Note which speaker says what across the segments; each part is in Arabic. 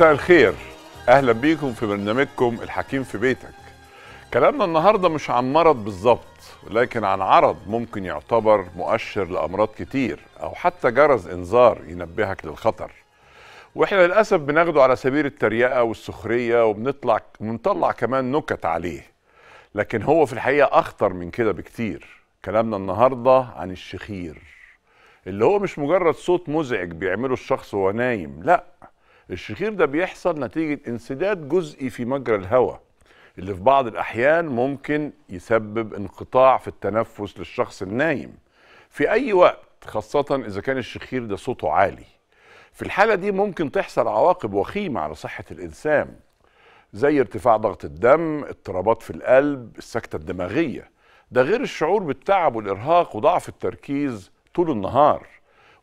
Speaker 1: مساء الخير اهلا بيكم في برنامجكم الحكيم في بيتك كلامنا النهارده مش عن مرض بالظبط لكن عن عرض ممكن يعتبر مؤشر لامراض كتير او حتى جرس انذار ينبهك للخطر واحنا للاسف بناخده على سبيل التريقه والسخريه وبنطلع بنطلع كمان نكت عليه لكن هو في الحقيقه اخطر من كده بكتير كلامنا النهارده عن الشخير اللي هو مش مجرد صوت مزعج بيعمله الشخص وهو نايم لا الشخير ده بيحصل نتيجة انسداد جزئي في مجرى الهواء اللي في بعض الأحيان ممكن يسبب انقطاع في التنفس للشخص النايم في أي وقت خاصة إذا كان الشخير ده صوته عالي في الحالة دي ممكن تحصل عواقب وخيمة على صحة الإنسان زي ارتفاع ضغط الدم اضطرابات في القلب السكتة الدماغية ده غير الشعور بالتعب والإرهاق وضعف التركيز طول النهار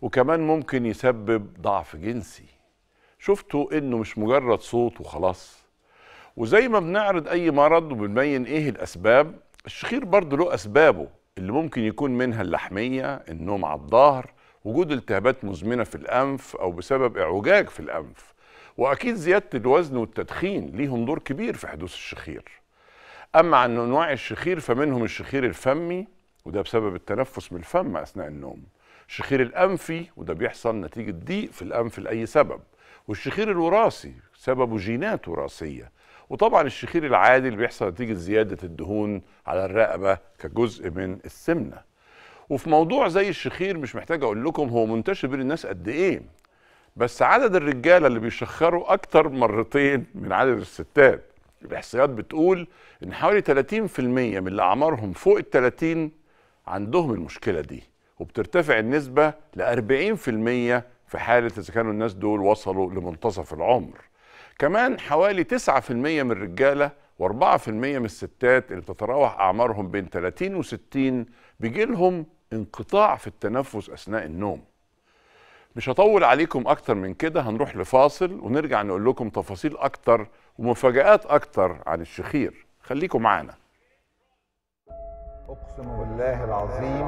Speaker 1: وكمان ممكن يسبب ضعف جنسي شفتوا انه مش مجرد صوت وخلاص وزي ما بنعرض اي مرض وبنبين ايه الاسباب الشخير برضه له اسبابه اللي ممكن يكون منها اللحميه النوم على الظهر وجود التهابات مزمنه في الانف او بسبب اعوجاج في الانف واكيد زياده الوزن والتدخين ليهم دور كبير في حدوث الشخير اما عن انواع الشخير فمنهم الشخير الفمي وده بسبب التنفس من الفم اثناء النوم الشخير الانفي وده بيحصل نتيجه ضيق في الانف لاي سبب والشخير الوراثي سببه جينات وراثيه وطبعا الشخير العادي اللي بيحصل نتيجه زياده الدهون على الرقبه كجزء من السمنه وفي موضوع زي الشخير مش محتاج اقول لكم هو منتشر بين الناس قد ايه بس عدد الرجاله اللي بيشخروا اكتر مرتين من عدد الستات الاحصائيات بتقول ان حوالي 30% من اللي اعمارهم فوق ال 30 عندهم المشكله دي وبترتفع النسبه ل 40% في حالة إذا كانوا الناس دول وصلوا لمنتصف العمر كمان حوالي 9% من الرجالة و4% من الستات اللي بتتراوح أعمارهم بين 30 و 60 بيجيلهم انقطاع في التنفس أثناء النوم مش هطول عليكم أكتر من كده هنروح لفاصل ونرجع نقول لكم تفاصيل أكتر ومفاجآت أكتر عن الشخير خليكم معانا
Speaker 2: أقسم بالله العظيم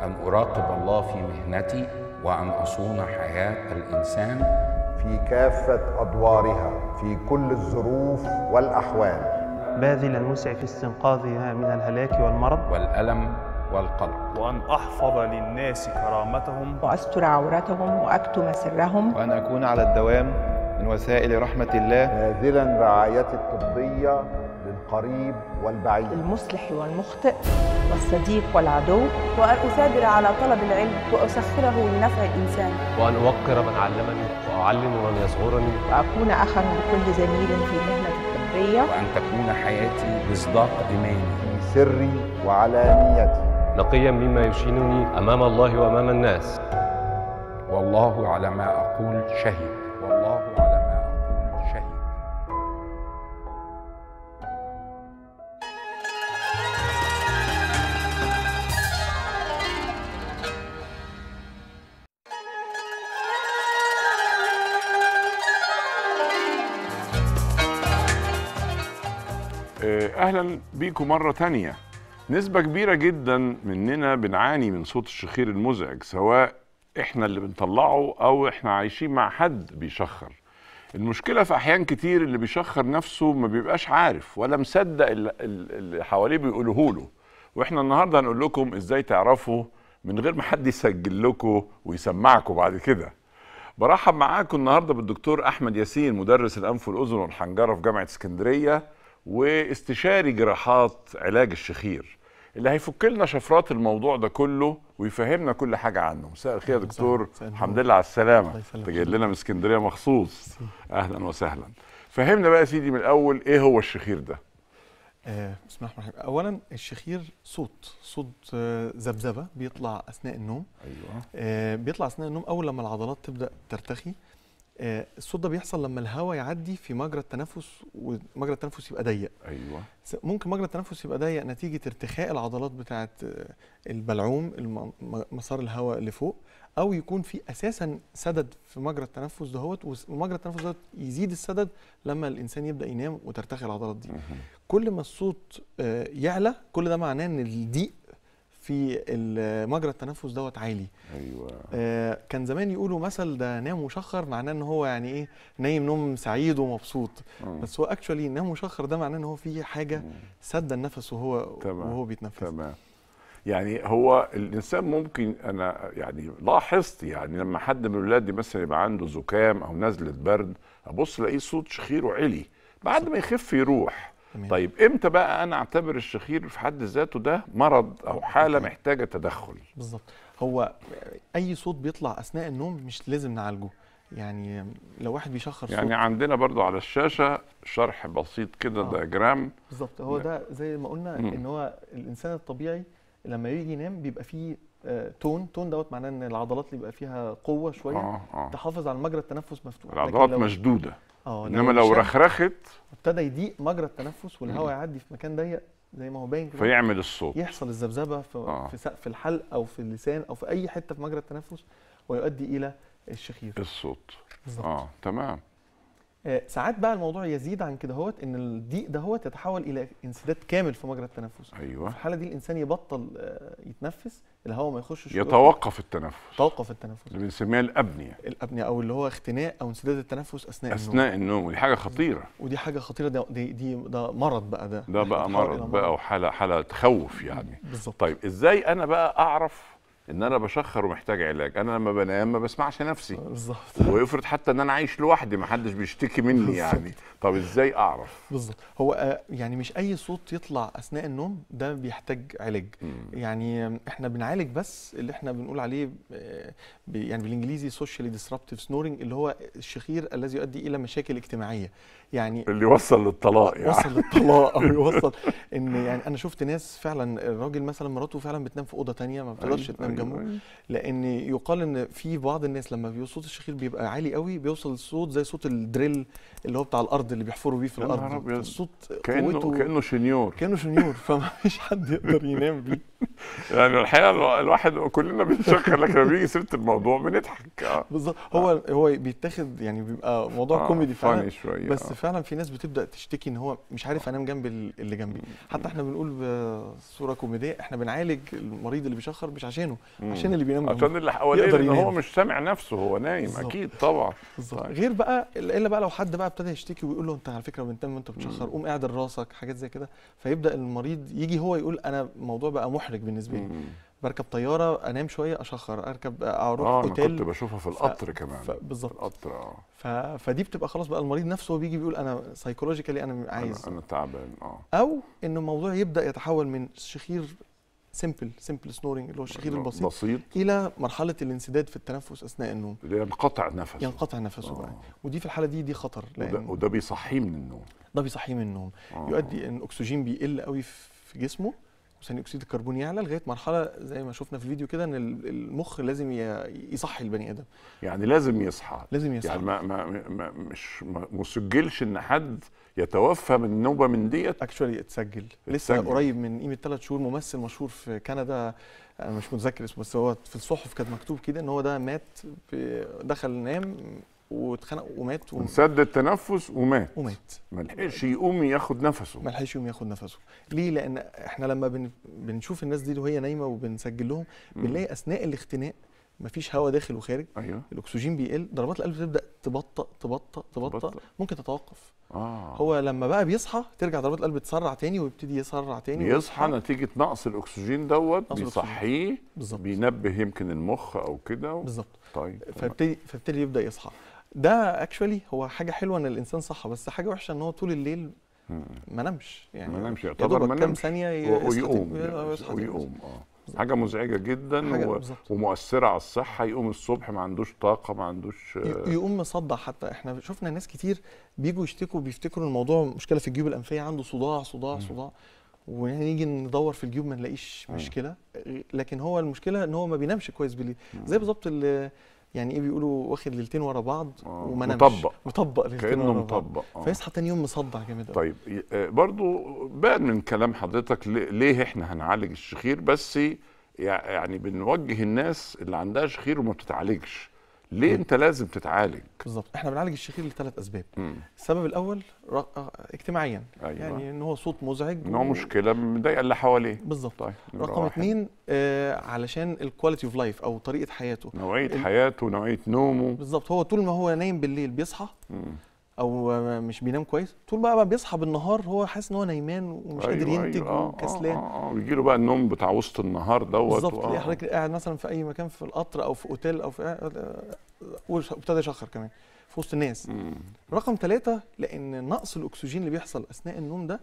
Speaker 1: أن أراقب الله في مهنتي وأن أصون حياة الإنسان في كافة أدوارها
Speaker 2: في كل الظروف
Speaker 3: والأحوال
Speaker 2: باذل الوسع في استنقاذها من الهلاك والمرض والألم والقلق
Speaker 3: وأن أحفظ للناس كرامتهم وأستر عورتهم وأكتم
Speaker 2: سرهم وأن أكون على الدوام من وسائل رحمة الله باذلا رعايتي الطبية القريب والبعيد المصلح
Speaker 3: والمخطئ والصديق والعدو وأن أثابر على طلب العلم وأسخره لنفع الإنسان
Speaker 2: وأن أوقر من علمني وأعلم من يصغرني
Speaker 3: وأكون أخا لكل زميل في مهنة الطبية وأن
Speaker 2: تكون حياتي مصداق إيماني في سري وعلانيتي نقيا مما يشينني أمام الله وأمام الناس
Speaker 1: والله على ما أقول شهيد اهلا بيكم مره تانية نسبه كبيره جدا مننا بنعاني من صوت الشخير المزعج سواء احنا اللي بنطلعه او احنا عايشين مع حد بيشخر المشكله في احيان كتير اللي بيشخر نفسه ما بيبقاش عارف ولا مصدق اللي حواليه بيقولوه له واحنا النهارده هنقول لكم ازاي تعرفوا من غير ما حد يسجل لكم ويسمعكم بعد كده برحب معاكم النهارده بالدكتور احمد ياسين مدرس الانف والاذن والحنجره في جامعه اسكندريه واستشاري جراحات علاج الشخير اللي هيفك لنا شفرات الموضوع ده كله ويفهمنا كل حاجه عنه مساء الخير يا دكتور الحمد لله على السلامه انت جاي لنا من اسكندريه مخصوص اهلا وسهلا فهمنا بقى يا سيدي من الاول ايه هو الشخير ده
Speaker 2: آه، بسم الله الرحمن الرحيم اولا الشخير صوت صوت آه، ذبذبه بيطلع اثناء النوم ايوه آه، بيطلع اثناء النوم اول لما العضلات تبدا ترتخي آه، الصوت ده بيحصل لما الهواء يعدي في مجرى التنفس ومجرى التنفس يبقى ضيق ايوه ممكن مجرى التنفس يبقى ضيق نتيجه ارتخاء العضلات بتاعه آه، البلعوم مسار الهواء اللي فوق او يكون في اساسا سدد في مجرى التنفس دهوت ومجرى التنفس دهوت يزيد السدد لما الانسان يبدا ينام وترتخي العضلات دي كل ما الصوت آه، يعلى كل ده معناه ان الضيق في مجرى التنفس دوت عالي ايوه آه كان زمان يقولوا مثل ده نام مشخر معناه ان هو يعني ايه نايم نوم سعيد ومبسوط مم. آه. بس هو اكشولي نام مشخر ده معناه ان هو في حاجه سد النفس وهو تمام. وهو بيتنفس تمام
Speaker 1: يعني هو الانسان ممكن انا يعني لاحظت يعني لما حد من ولادي مثلا يبقى عنده زكام او نزله برد ابص الاقيه صوت شخيره وعلي بعد ما يخف يروح تمام. طيب امتى بقى انا اعتبر الشخير في حد ذاته ده مرض او حاله محتاجه تدخل
Speaker 2: بالظبط هو اي صوت بيطلع اثناء النوم مش لازم نعالجه يعني لو واحد بيشخر يعني صوت
Speaker 1: عندنا برضو على الشاشه شرح بسيط كده آه. دياجرام
Speaker 3: بالظبط
Speaker 2: هو ده زي ما قلنا مم. ان هو الانسان الطبيعي لما يجي ينام بيبقى فيه آه تون تون دوت معناه ان العضلات اللي بيبقى فيها قوه شويه آه آه. تحافظ على مجرى التنفس مفتوح العضلات مشدوده اه انما لو رخرخت ابتدى يضيق مجرى التنفس والهواء يعدي في مكان ضيق زي ما هو باين كده فيعمل الصوت يحصل الذبذبه في, آه. في سقف الحلق او في اللسان او في اي حته في مجرى التنفس ويؤدي الى الشخير
Speaker 1: الصوت بالظبط اه تمام
Speaker 2: آه، ساعات بقى الموضوع يزيد عن كده هوت ان الضيق ده هوت يتحول الى انسداد كامل في مجرى التنفس ايوه في الحاله دي الانسان يبطل آه، يتنفس الهواء ما يخشش يتوقف التنفس توقف التنفس
Speaker 1: اللي بنسميها الابنيه
Speaker 2: الابنيه او اللي هو اختناق او انسداد التنفس اثناء النوم اثناء النوم,
Speaker 1: النوم. ودي حاجه خطيره
Speaker 2: ودي حاجه خطيره ده دي, دي ده مرض بقى ده ده بقى مرض, مرض بقى
Speaker 1: وحاله حاله تخوف يعني بالظبط طيب ازاي انا بقى اعرف ان انا بشخر ومحتاج علاج انا لما بنام ما بسمعش نفسي بالظبط ويفرض حتى ان انا عايش لوحدي ما حدش بيشتكي مني يعني طب ازاي
Speaker 2: اعرف بالظبط هو آه، يعني مش اي صوت يطلع اثناء النوم ده بيحتاج علاج مم. يعني احنا بنعالج بس اللي احنا بنقول عليه آه، يعني بالانجليزي سوشيالي ديسربتيف سنورنج اللي هو الشخير الذي يؤدي الى مشاكل اجتماعيه يعني اللي وصل للطلاق يعني وصل للطلاق او يوصل ان يعني انا شفت ناس فعلا الراجل مثلا مراته فعلا بتنام في اوضه ثانيه ما بتقدرش أيوة، تنام أيوة، جنبه أيوة. لان يقال ان في بعض الناس لما صوت الشخير بيبقى عالي قوي بيوصل الصوت زي صوت الدريل اللي هو بتاع الارض الارض اللي بيحفروا بيه في الارض الصوت كانه كانه شنيور كانه شنيور فما فيش حد يقدر ينام بيه
Speaker 1: يعني الحقيقه الواحد كلنا بنشغل لكن لما بيجي سيره الموضوع
Speaker 2: بنضحك آه. بالظبط هو آه. هو بيتاخد يعني بيبقى موضوع آه. كوميدي فعلا شوية. بس آه. فعلا في ناس بتبدا تشتكي ان هو مش عارف انام جنب اللي جنبي حتى احنا بنقول بصوره كوميديه احنا بنعالج المريض اللي بيشخر مش عشانه عشان اللي بينام عشان اللي حواليه ان هو مش سامع نفسه هو نايم بالزبط. اكيد طبعا بالظبط غير بقى الا بقى لو حد بقى ابتدى يشتكي ويقول له انت على فكره من تم وانت بتشخر قوم اعدل راسك حاجات زي كده فيبدا المريض يجي هو يقول انا الموضوع بقى محرج بالنسبه لي بركب طياره انام شويه اشخر اركب اروح آه اوتيل كنت بشوفها في القطر ف... كمان بالظبط القطر اه ف... فدي بتبقى خلاص بقى المريض نفسه هو بيجي بيقول انا سايكولوجيكالي انا عايز انا, أنا
Speaker 1: تعبان اه
Speaker 2: او انه الموضوع يبدا يتحول من شخير سمبل سمبل سنورنج اللي هو الشهير البسيط بسيط. الى مرحله الانسداد في التنفس اثناء النوم ينقطع نفسه ينقطع نفسه آه. ودي في الحاله دي دي خطر وده, وده بيصحيه من النوم ده بيصحيه من النوم آه. يؤدي ان الاكسجين بيقل قوي في جسمه ثاني اكسيد الكربون يعلى لغايه مرحله زي ما شفنا في الفيديو كده ان المخ لازم يصحي البني ادم
Speaker 1: يعني لازم يصحى لازم يصحى يعني ما, ما, ما مش ما مسجلش ان حد يتوفى من نوبه من ديت اكشولي اتسجل لسه قريب
Speaker 2: من قيمه ثلاث شهور ممثل مشهور في كندا انا مش متذكر اسمه بس هو في الصحف كان مكتوب كده ان هو ده مات دخل نام واتخنق ومات و... سد
Speaker 1: التنفس ومات ومات
Speaker 2: ما لحقش يقوم ياخد نفسه ما لحقش يقوم ياخد نفسه ليه لان احنا لما بن... بنشوف الناس دي وهي نايمه وبنسجل لهم بنلاقي اثناء الاختناق مفيش هواء داخل وخارج ايوه الاكسجين بيقل ضربات القلب بتبدا تبطأ تبطأ تبطأ, تبطأ. ممكن تتوقف آه. هو لما بقى بيصحى ترجع ضربات القلب تسرع تاني ويبتدي يسرع تاني بيصحى نتيجه
Speaker 1: نقص الاكسجين دوت بيصحيه بالظبط بينبه يمكن المخ او كده و... بالظبط
Speaker 2: طيب فبتدي فبتدي يبدا يصحى ده اكشولي هو حاجه حلوه ان الانسان صحى بس حاجه وحشه ان هو طول الليل ما نامش يعني
Speaker 3: ما نامش يعتبر ما نامش كام ثانيه ويقوم
Speaker 2: ويقوم
Speaker 1: اه حاجه مزعجه جدا حاجة و... ومؤثره على الصحه يقوم الصبح ما عندوش طاقه ما عندوش آه،
Speaker 2: يقوم مصدع حتى احنا شفنا ناس كتير بيجوا يشتكوا بيفتكروا الموضوع مشكله في الجيوب الانفيه عنده صداع صداع م. صداع ونيجي ندور في الجيوب ما نلاقيش مشكله لكن هو المشكله ان هو ما بينامش كويس بالليل زي بالظبط اللي يعني ايه بيقولوا واخد ليلتين ورا بعض آه، وما نامش مطبق مطبق ليلتين كانه ورا مطبق آه. فيصحى تاني يوم مصدع جامد
Speaker 1: طيب آه، برضو بعد من كلام حضرتك ليه احنا هنعالج الشخير بس يعني بنوجه الناس اللي عندها شخير وما بتتعالجش ليه انت لازم تتعالج
Speaker 2: بالظبط احنا بنعالج الشخير لثلاث اسباب مم. السبب الاول ر... آه، اجتماعيا أيوة. يعني ان هو صوت مزعج ان هو و... مشكله مضايقه اللي حواليه بالظبط طيب. رقم اثنين آه علشان الكواليتي اوف لايف او طريقه حياته نوعيه ال... حياته نوعيه نومه بالظبط هو طول ما هو نايم بالليل بيصحى مم. او مش بينام كويس طول بقى, بقى بيصحى بالنهار هو حاسس ان هو نايمان ومش أيوة قادر ينتج أيوة آه، وكسلان اه, آه, آه
Speaker 1: ويجي له بقى النوم بتاع وسط النهار دوت بالظبط تلاقي آه. حضرتك
Speaker 2: قاعد مثلا في اي مكان في القطر او في اوتيل او في وابتدى يشخر كمان في وسط الناس مم. رقم ثلاثة لان نقص الاكسجين اللي بيحصل اثناء النوم ده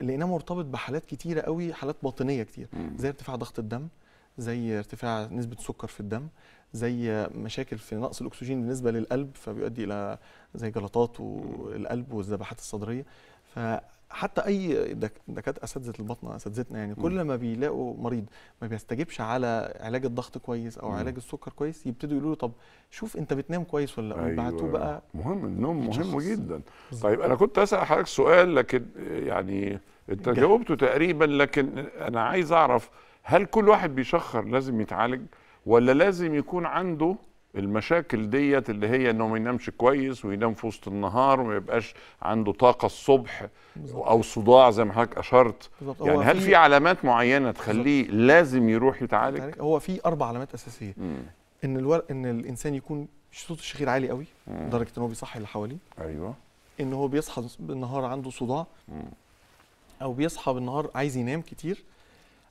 Speaker 2: لقيناه مرتبط بحالات كتيره قوي حالات باطنيه كتير مم. زي ارتفاع ضغط الدم زي ارتفاع نسبه السكر في الدم زي مشاكل في نقص الاكسجين بالنسبه للقلب فبيؤدي الى زي جلطات والقلب والذبحات الصدريه فحتى اي دكات اساتذه البطنه اساتذتنا يعني كل ما بيلاقوا مريض ما بيستجيبش على علاج الضغط كويس او علاج السكر كويس يبتدوا يقولوا له طب شوف انت بتنام كويس ولا أيوة أيوة. بقى مهم النوم مهم جدا
Speaker 1: طيب انا كنت اسال حضرتك سؤال لكن يعني انت جاوبته تقريبا لكن انا عايز اعرف هل كل واحد بيشخر لازم يتعالج ولا لازم يكون عنده المشاكل ديت اللي هي انه ما ينامش كويس وينام في وسط النهار وما يبقاش عنده طاقه الصبح بالزبط. او صداع زي ما حضرتك اشرت بالزبط. يعني هل في علامات معينه تخليه بالزبط. لازم يروح يتعالج
Speaker 2: هو في اربع علامات اساسيه مم. ان الور... ان الانسان يكون صوت الشخير عالي قوي لدرجه ان هو بيصحي اللي حواليه ايوه ان هو بيصحى بالنهار عنده صداع مم. او بيصحى بالنهار عايز ينام كتير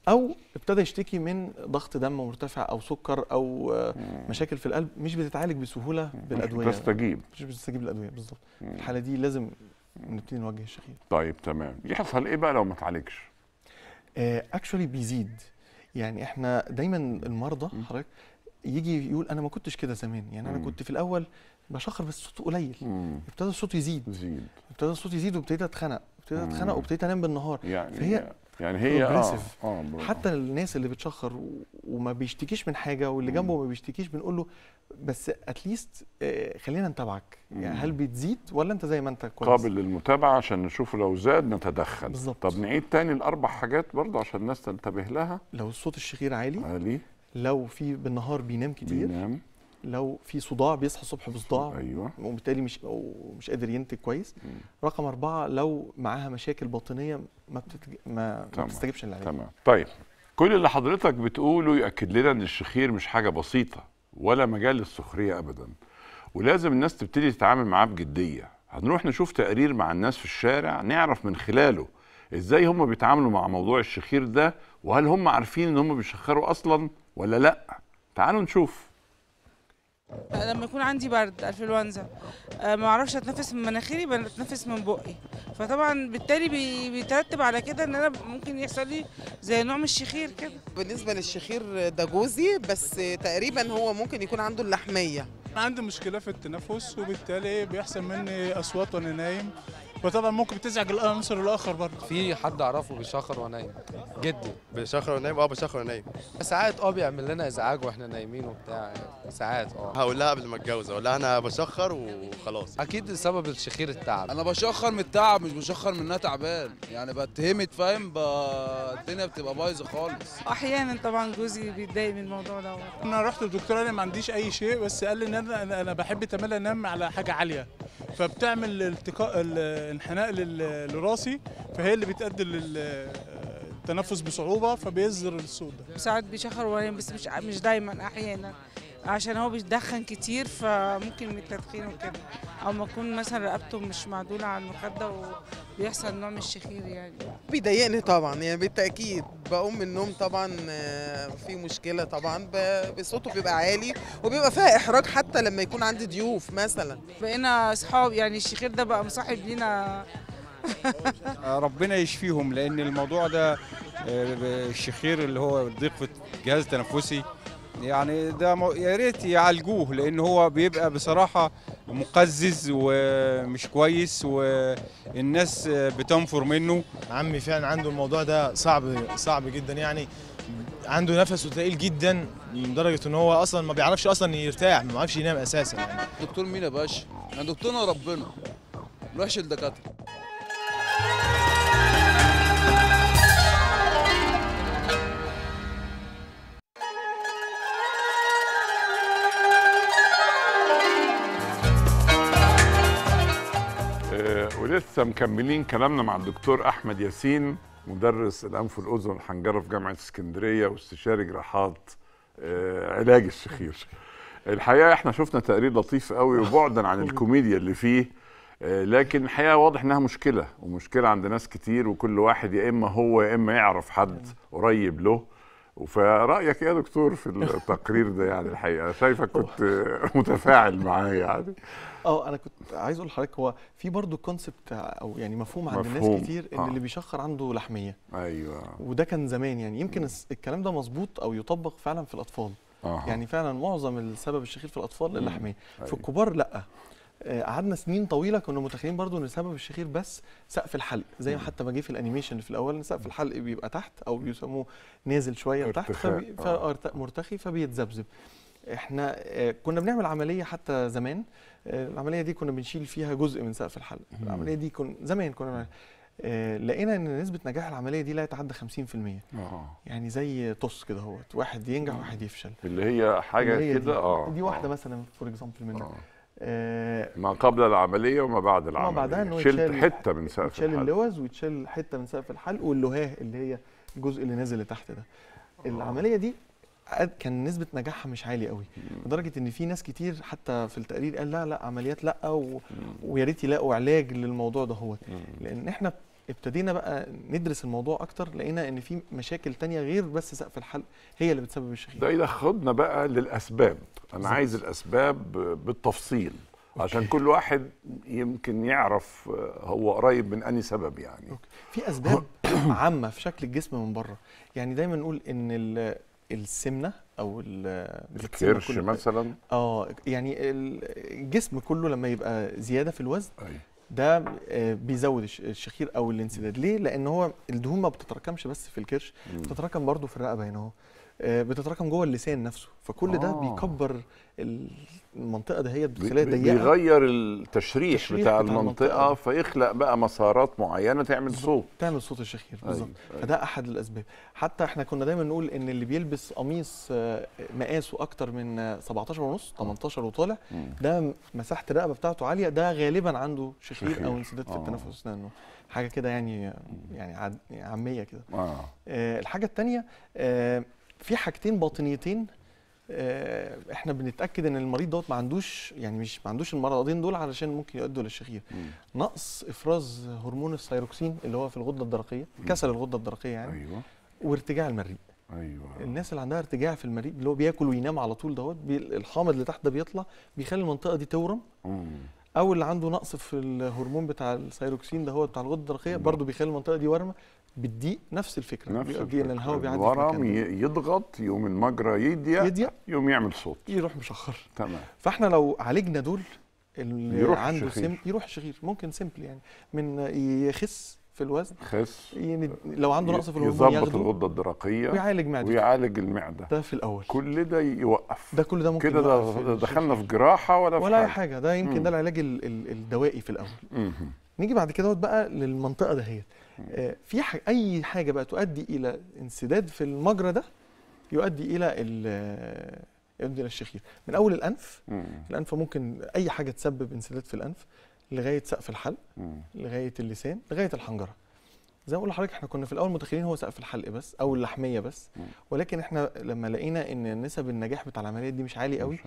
Speaker 2: او ابتدى يشتكي من ضغط دم مرتفع او سكر او آه، مشاكل في القلب مش بتتعالج بسهوله بالادويه مش بتستجيب مش بتستجيب الادويه بالظبط الحاله دي لازم نبتدي نوجه الشخير
Speaker 1: طيب تمام يحصل ايه بقى لو ما اتعالجش
Speaker 2: اكشولي آه، بيزيد يعني احنا دايما المرضى حضرتك يجي يقول انا ما كنتش كده زمان يعني انا كنت في الاول بشخر بس صوته قليل ابتدى الصوت يزيد يزيد ابتدى الصوت يزيد وابتديت اتخنق ابتديت اتخنق وابتديت انام بالنهار يعني فهي يعني هي آه. آه حتى الناس اللي بتشخر وما بيشتكيش من حاجه واللي جنبه ما بيشتكيش بنقول له بس اتليست آه، خلينا نتابعك يعني هل بتزيد ولا انت زي ما انت كويس
Speaker 1: قابل للمتابعه عشان نشوف لو زاد نتدخل بالظبط طب نعيد تاني الاربع حاجات برضه عشان الناس تنتبه
Speaker 2: لها لو صوت الشخير عالي عالي لو في بالنهار بينام كتير بينام لو في صداع بيصحى الصبح بصداع ايوه وبالتالي مش مش قادر ينتج كويس مم. رقم أربعة لو معاها مشاكل باطنيه ما بتتج... ما, ما بتستجيبش للعلاج تمام
Speaker 1: طيب كل اللي حضرتك بتقوله يؤكد لنا ان الشخير مش حاجه بسيطه ولا مجال للسخريه ابدا ولازم الناس تبتدي تتعامل معاه بجديه هنروح نشوف تقرير مع الناس في الشارع نعرف من خلاله ازاي هم بيتعاملوا مع موضوع الشخير ده وهل هم عارفين ان هم بيشخروا اصلا ولا لا تعالوا نشوف
Speaker 3: لما يكون عندي برد انفلونزا آه، ما اعرفش اتنفس من مناخيري بتنفس من بقي فطبعا بالتالي بيترتب على كده ان انا ممكن يحصل لي زي نوع من الشخير كده بالنسبه للشخير ده جوزي بس تقريبا هو ممكن يكون عنده اللحميه
Speaker 1: عندي مشكله في التنفس وبالتالي بيحصل مني اصوات وانا
Speaker 3: نايم وطبعا ممكن بتزعج العنصر الاخر برضه في حد اعرفه بيشخر وانا نايم جدي بيشخر وانا نايم اه بيشخر وانا نايم ساعات اه بيعمل لنا ازعاج واحنا نايمين وبتاع ساعات اه هقول لها قبل ما اتجوز اقول لها انا بشخر وخلاص اكيد سبب الشخير التعب
Speaker 1: انا بشخر من التعب مش بشخر من انها تعبان يعني بتهمت فاهم ب... الدنيا بتبقى بايظه خالص
Speaker 3: احيانا طبعا جوزي بيتضايق من الموضوع ده
Speaker 1: انا رحت للدكتور انا ما عنديش اي شيء بس قال لي ان انا انا بحب تملى انام على حاجه عاليه فبتعمل التقاء الانحناء للراسي فهي اللي بتأدي للتنفس
Speaker 2: بصعوبه فبيصدر الصوت
Speaker 3: ده ساعات بيشخر وين بس مش مش دايما احيانا عشان هو بيدخن كتير فممكن من التدخين وكده او ما اكون مثلا رقبته مش معدوله على المخده وبيحصل نوع من الشخير يعني بيضايقني طبعا يعني بالتاكيد بقوم من النوم طبعا آه، في مشكله طبعا بصوته بيبقى عالي وبيبقى فيها احراج حتى لما يكون عندي ضيوف مثلا بقينا اصحاب يعني الشخير ده بقى مصاحب لينا ربنا يشفيهم لان الموضوع ده الشخير آه، اللي هو ضيق في الجهاز التنفسي يعني ده يا ريت يعالجوه لان هو بيبقى بصراحه مقزز ومش كويس
Speaker 2: والناس بتنفر منه عمي فعلا عنده الموضوع ده صعب صعب جدا يعني عنده نفسه تقيل جدا لدرجه ان هو اصلا ما بيعرفش اصلا يرتاح ما بيعرفش ينام اساسا يعني دكتور مين يا باشا؟ يعني دكتورنا ربنا ما نروحش
Speaker 1: لسه مكملين كلامنا مع الدكتور احمد ياسين مدرس الانف والاذن والحنجره في جامعه اسكندريه واستشاري جراحات آه، علاج الشخير الحقيقه احنا شفنا تقرير لطيف قوي وبعدا عن الكوميديا اللي فيه آه، لكن الحقيقه واضح انها مشكله ومشكله عند ناس كتير وكل واحد يا اما هو يا اما يعرف حد قريب له فرايك يا دكتور في التقرير ده يعني الحقيقه شايفك كنت متفاعل معاه يعني
Speaker 2: اه انا كنت عايز اقول لحضرتك هو في برضه كونسبت او يعني مفهوم عند مفهوم. الناس كتير ان آه. اللي بيشخر عنده لحميه ايوه وده كان زمان يعني يمكن الكلام ده مظبوط او يطبق فعلا في الاطفال آه. يعني فعلا معظم السبب الشخير في الاطفال اللحميه أيوة. في الكبار لا آه، قعدنا سنين طويله كنا متخيلين برضو ان سبب الشخير بس سقف الحلق زي ما حتى ما جه في الانيميشن في الاول ان سقف الحلق بيبقى تحت او بيسموه نازل شويه تحت فبي... آه. مرتخي فبيتذبذب احنا آه، كنا بنعمل عمليه حتى زمان العمليه دي كنا بنشيل فيها جزء من سقف الحلق العمليه دي كنا زمان كنا لقينا ان نسبه نجاح العمليه دي لا يتعدى 50% آه. يعني زي طص كده اهوت واحد ينجح واحد يفشل اللي هي حاجه كده اه دي واحده مثلا فور اكزامبل منها أوه. آه،
Speaker 1: ما قبل العمليه وما بعد العمليه ما بعدها انه شلت حته من سقف يتشال
Speaker 2: اللوز ويتشال حته من سقف الحلق واللهاه اللي هي الجزء اللي نازل لتحت ده العمليه دي كان نسبه نجاحها مش عالي قوي لدرجه ان في ناس كتير حتى في التقرير قال لا لا عمليات لا ويا ريت يلاقوا علاج للموضوع ده هو لان احنا ابتدينا بقى ندرس الموضوع اكتر لقينا ان في مشاكل تانية غير بس سقف الحلق هي اللي بتسبب الشخير
Speaker 1: ده اذا خدنا بقى للاسباب انا بالزبط. عايز الاسباب بالتفصيل أوكي. عشان كل واحد يمكن يعرف آه، هو قريب من اني سبب يعني أوكي.
Speaker 2: في اسباب عامه في شكل الجسم من بره يعني دايما نقول ان السمنه او الكرش مثلا اه يعني الجسم كله لما يبقى زياده في الوزن أي. ده آه، بيزود الشخير او الانسداد ليه لان هو الدهون ما بتتراكمش بس في الكرش بتتراكم برضو في الرقبه هنا اهو آه، بتتراكم جوه اللسان نفسه فكل آه. ده بيكبر المنطقه دهيت بتخليها ضيقه
Speaker 1: بيغير التشريح, بتاع, بتاع المنطقه, فيخلق بقى مسارات معينه تعمل صوت
Speaker 2: تعمل صوت الشخير أيوة، بالظبط أيوة. فده احد الاسباب حتى احنا كنا دايما نقول ان اللي بيلبس قميص آه، مقاسه اكتر من 17 ونص 18 آه. وطالع ده مساحه الرقبه بتاعته عاليه ده غالبا عنده شخير, شخير. او انسداد في آه. التنفس لانه حاجه كده يعني يعني, يعني عاميه كده آه. آه الحاجه الثانيه آه في حاجتين باطنيتين آه، احنا بنتاكد ان المريض دوت ما عندوش يعني مش ما عندوش المرضين دول علشان ممكن يؤدوا للشخير نقص افراز هرمون الثيروكسين اللي هو في الغده الدرقيه مم. كسل الغده الدرقيه يعني ايوه وارتجاع المريء ايوه الناس اللي عندها ارتجاع في المريء اللي هو بياكل وينام على طول دوت الحامض اللي تحت ده بيطلع بيخلي المنطقه دي تورم مم. او اللي عنده نقص في الهرمون بتاع الثيروكسين ده هو بتاع الغده الدرقيه برضه بيخلي المنطقه دي ورمه بالضيق نفس الفكره نفس الفكرة. الهواء بيعدي الورم
Speaker 1: يضغط يوم المجرى يضيق يضيق يوم يعمل صوت
Speaker 2: يروح مشخر تمام فاحنا لو عالجنا دول اللي يروح عنده سم يروح شغير ممكن سيمبل يعني من يخس في الوزن خس يعني لو عنده نقص في الهرمون يظبط الغده
Speaker 1: الدرقيه ويعالج معدته ويعالج المعده ده في الاول كل ده يوقف
Speaker 2: ده كل ده ممكن كده ده دخلنا
Speaker 1: في جراحه ولا في ولا اي حاجه ده يمكن ده
Speaker 2: العلاج الدوائي في الاول نيجي بعد كده بقى للمنطقه دهيت آه، في حاجة اي حاجه بقى تؤدي الى انسداد في المجرى ده يؤدي الى آه، يؤدي الى الشخير من اول الانف مم. الانف ممكن اي حاجه تسبب انسداد في الانف لغايه سقف الحلق لغايه اللسان لغايه الحنجره زي ما بقول لحضرتك احنا كنا في الاول متخيلين هو سقف الحلق بس او اللحميه بس مم. ولكن احنا لما لقينا ان نسب النجاح بتاع العمليات دي مش عالي قوي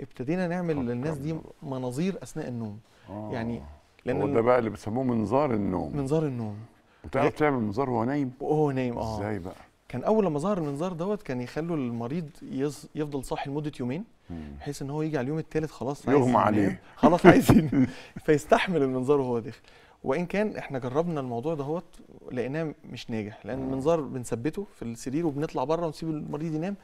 Speaker 2: ابتدينا نعمل للناس دي مناظير اثناء النوم يعني آه. يعني لان هو ده بقى اللي
Speaker 1: بيسموه منظار النوم
Speaker 2: منظار النوم وتعرف تعمل منظار وهو نايم وهو نايم اه ازاي بقى كان اول لما ظهر المنظار دوت كان يخلوا المريض يز... يفضل صاحي لمده يومين بحيث ان هو يجي على اليوم الثالث خلاص يغمى عليه خلاص عايزين فيستحمل المنظار وهو داخل وان كان احنا جربنا الموضوع دهوت لقيناه مش ناجح لان المنظار بنثبته في السرير وبنطلع بره ونسيب المريض ينام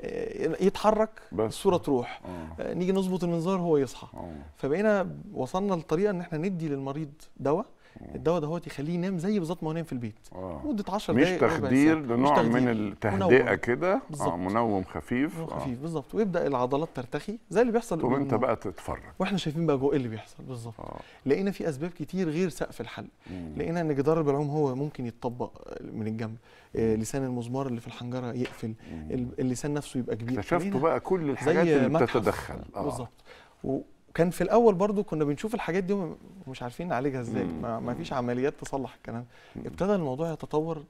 Speaker 2: آه، يتحرك بس. الصوره تروح آه. آه، نيجي نظبط المنظار هو يصحى آه. فبقينا وصلنا لطريقه ان احنا ندي للمريض دواء الدواء دهوت يخليه ينام زي بالظبط ما هو نايم في البيت آه. مده 10 دقائق مش تخدير ده نوع من التهدئه كده آه
Speaker 1: منوم خفيف منوم آه. خفيف آه.
Speaker 2: بالظبط ويبدا العضلات ترتخي زي اللي بيحصل تقوم انت بقى تتفرج واحنا شايفين بقى جوه إيه اللي بيحصل بالظبط آه. لقينا في اسباب كتير غير سقف الحل مم. لقينا ان جدار البلعوم هو ممكن يتطبق آه، من الجنب آه، لسان المزمار اللي في الحنجره يقفل مم. اللسان نفسه يبقى كبير اكتشفتوا بقى كل الحاجات اللي بتتدخل آه. بالظبط وكان في الاول برضو كنا بنشوف الحاجات دي ومش عارفين نعالجها ازاي ما, ما فيش عمليات تصلح الكلام ابتدى الموضوع يتطور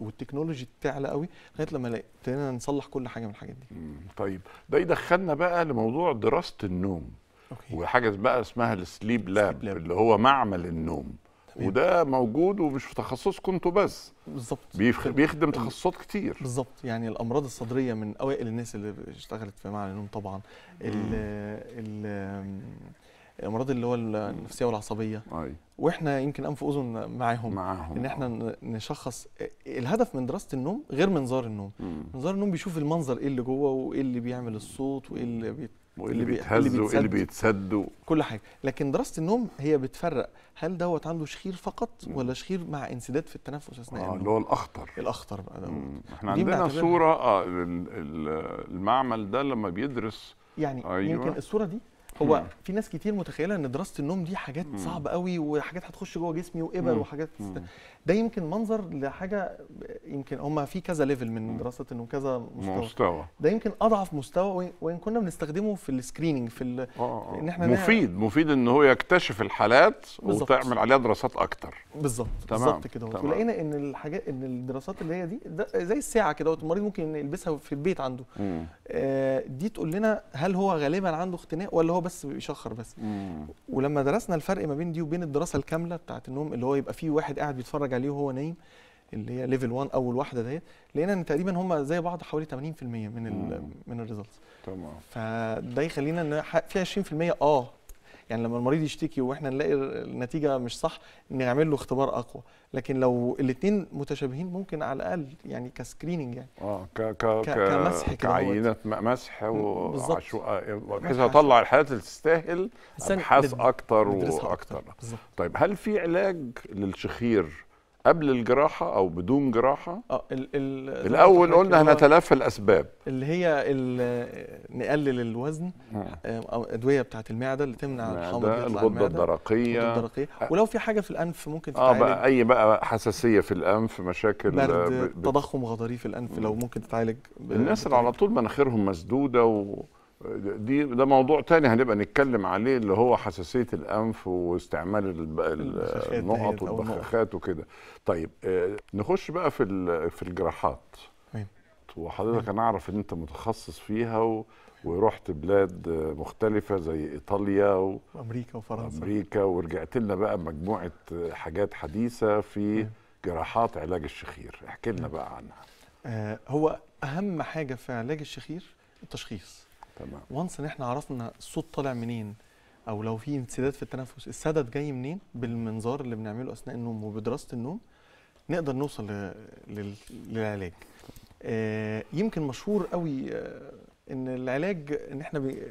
Speaker 2: والتكنولوجي تعلى قوي لغايه لما ابتدينا نصلح كل حاجه من الحاجات دي طيب ده يدخلنا بقى
Speaker 1: لموضوع دراسه النوم أوكي. وحاجه بقى اسمها السليب لاب, السليب لاب اللي هو معمل
Speaker 2: النوم وده موجود ومش في تخصصكم انتوا بس بالظبط بيخ... طيب. بيخدم تخصصات كتير بالظبط يعني الامراض الصدريه من اوائل الناس اللي اشتغلت في معنى النوم طبعا ال الامراض اللي هو النفسيه والعصبيه أي. واحنا يمكن انف واذن معاهم معاهم ان احنا نشخص الهدف من دراسه النوم غير منظار النوم مم. منظار النوم بيشوف المنظر ايه اللي جوه وايه اللي بيعمل الصوت وايه اللي واللي اللي بيتهزوا اللي بيتسدوا كل حاجه لكن دراسه النوم هي بتفرق هل دوت عنده شخير فقط ولا شخير مع انسداد في التنفس اثناء آه، النوم اه اللي هو الاخطر الاخطر بقى دوت احنا عندنا صوره
Speaker 1: اه المعمل ده لما بيدرس يعني آه يمكن الصوره دي
Speaker 2: هو في ناس كتير متخيله ان دراسه النوم دي حاجات صعبه قوي وحاجات هتخش جوه جسمي وابر وحاجات ده يمكن منظر لحاجه يمكن هما في كذا ليفل من دراسه النوم كذا مستوى, مستوى. ده يمكن اضعف مستوى وان كنا بنستخدمه في السكريننج في ال... آه، آه. ان احنا مفيد
Speaker 1: مفيد ان هو يكتشف الحالات بالزبط. وتعمل عليها دراسات اكتر بالظبط بالظبط كده ولقينا
Speaker 2: ان الحاجات ان الدراسات اللي هي دي زي الساعه كده المريض ممكن يلبسها في البيت عنده آه دي تقول لنا هل هو غالبا عنده اختناق ولا هو بس بيشخر بس مم. ولما درسنا الفرق ما بين دي وبين الدراسه الكامله بتاعه النوم اللي هو يبقى فيه واحد قاعد بيتفرج عليه وهو نايم اللي هي ليفل 1 اول واحده ديت لقينا ان تقريبا هم زي بعض حوالي 80% من من الريزلتس تمام فده يخلينا ان في 20% اه يعني لما المريض يشتكي واحنا نلاقي النتيجه مش صح نعمل له اختبار اقوى لكن لو الاثنين متشابهين ممكن على الاقل يعني كسكريننج يعني
Speaker 1: اه ك ك كمسح كعينه مسح وبحيث بحيث اطلع الحالات اللي تستاهل ابحاث اكتر واكتر طيب هل في علاج للشخير قبل الجراحه او بدون جراحه
Speaker 2: اه الـ الاول قلنا هنتلافى الاسباب اللي هي نقلل الوزن نعم. آه، او ادويه بتاعه المعده اللي تمنع الحمض الغده الدرقيه الغده الدرقيه ولو في حاجه في الانف ممكن تتعالج اه بقى
Speaker 1: اي بقى حساسيه في الانف مشاكل برد آه، تضخم غضاري في الانف لو ممكن تتعالج الناس اللي على طول مناخيرهم مسدوده و دي ده موضوع تاني هنبقى نتكلم عليه اللي هو حساسيه الانف واستعمال النقط والبخاخات وكده طيب آه، نخش بقى في في الجراحات أيوة. وحضرتك أيوة. انا اعرف ان انت متخصص فيها و... ورحت بلاد مختلفة زي إيطاليا وأمريكا وفرنسا أمريكا ورجعت لنا بقى مجموعة حاجات حديثة في أيوة. جراحات علاج الشخير احكي لنا بقى عنها
Speaker 2: آه، هو أهم حاجة في علاج الشخير التشخيص تمام وانس ان احنا عرفنا الصوت طالع منين او لو في انسداد في التنفس السدد جاي منين بالمنظار اللي بنعمله اثناء النوم وبدراسه النوم نقدر نوصل للعلاج آه يمكن مشهور قوي آه ان العلاج ان احنا بي...